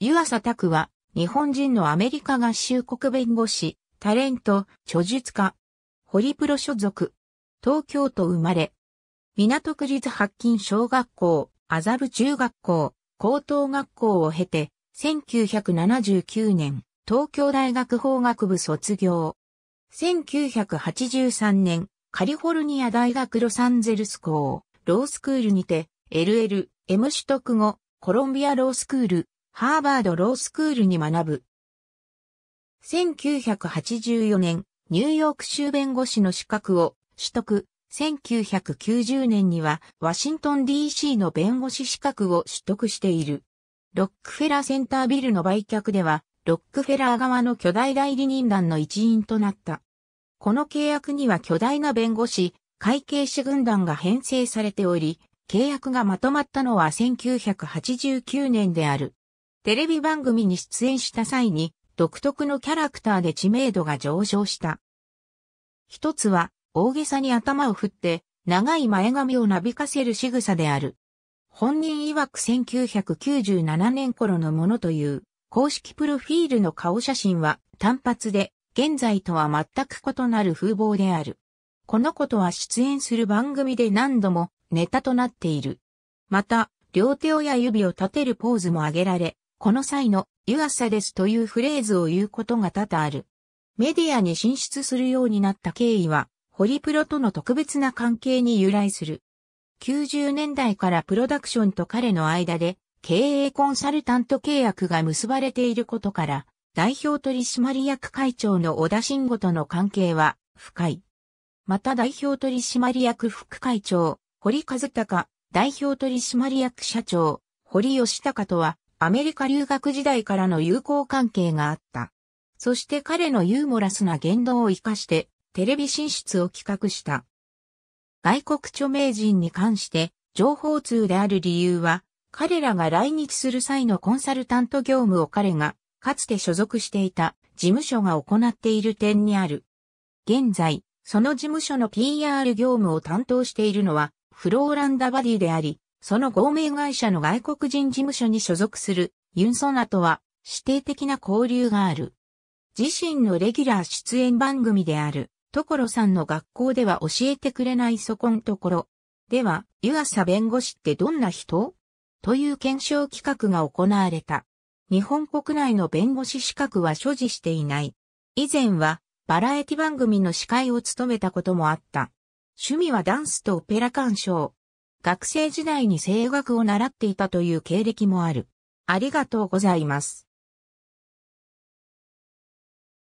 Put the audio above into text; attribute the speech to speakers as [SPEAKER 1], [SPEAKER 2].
[SPEAKER 1] 湯浅拓は、日本人のアメリカ合衆国弁護士、タレント、著述家。ホリプロ所属。東京都生まれ。港区立白金小学校、麻布中学校、高等学校を経て、1979年、東京大学法学部卒業。1983年、カリフォルニア大学ロサンゼルス校、ロースクールにて、LL、M 取得後、コロンビアロースクール、ハーバードロースクールに学ぶ。1984年、ニューヨーク州弁護士の資格を取得。1990年にはワシントン DC の弁護士資格を取得している。ロックフェラーセンタービルの売却では、ロックフェラー側の巨大代理人団の一員となった。この契約には巨大な弁護士、会計士軍団が編成されており、契約がまとまったのは1989年である。テレビ番組に出演した際に独特のキャラクターで知名度が上昇した。一つは大げさに頭を振って長い前髪をなびかせる仕草である。本人曰く1997年頃のものという公式プロフィールの顔写真は単発で現在とは全く異なる風貌である。このことは出演する番組で何度もネタとなっている。また、両手親指を立てるポーズも挙げられ、この際の湯浅ですというフレーズを言うことが多々ある。メディアに進出するようになった経緯は、ホリプロとの特別な関係に由来する。90年代からプロダクションと彼の間で経営コンサルタント契約が結ばれていることから、代表取締役会長の小田慎吾との関係は深い。また代表取締役副会長、堀和孝、代表取締役社長、堀吉隆とはアメリカ留学時代からの友好関係があった。そして彼のユーモラスな言動を活かして、テレビ進出を企画した。外国著名人に関して、情報通である理由は、彼らが来日する際のコンサルタント業務を彼が、かつて所属していた事務所が行っている点にある。現在、その事務所の PR 業務を担当しているのは、フローランダ・バディであり、その合名会社の外国人事務所に所属するユンソナとは指定的な交流がある。自身のレギュラー出演番組である、ろさんの学校では教えてくれないそこんところ。では、湯浅弁護士ってどんな人という検証企画が行われた。日本国内の弁護士資格は所持していない。以前は、バラエティ番組の司会を務めたこともあった。趣味はダンスとオペラ鑑賞。学生時代に声楽を習っていたという経歴もある。ありがとうございます。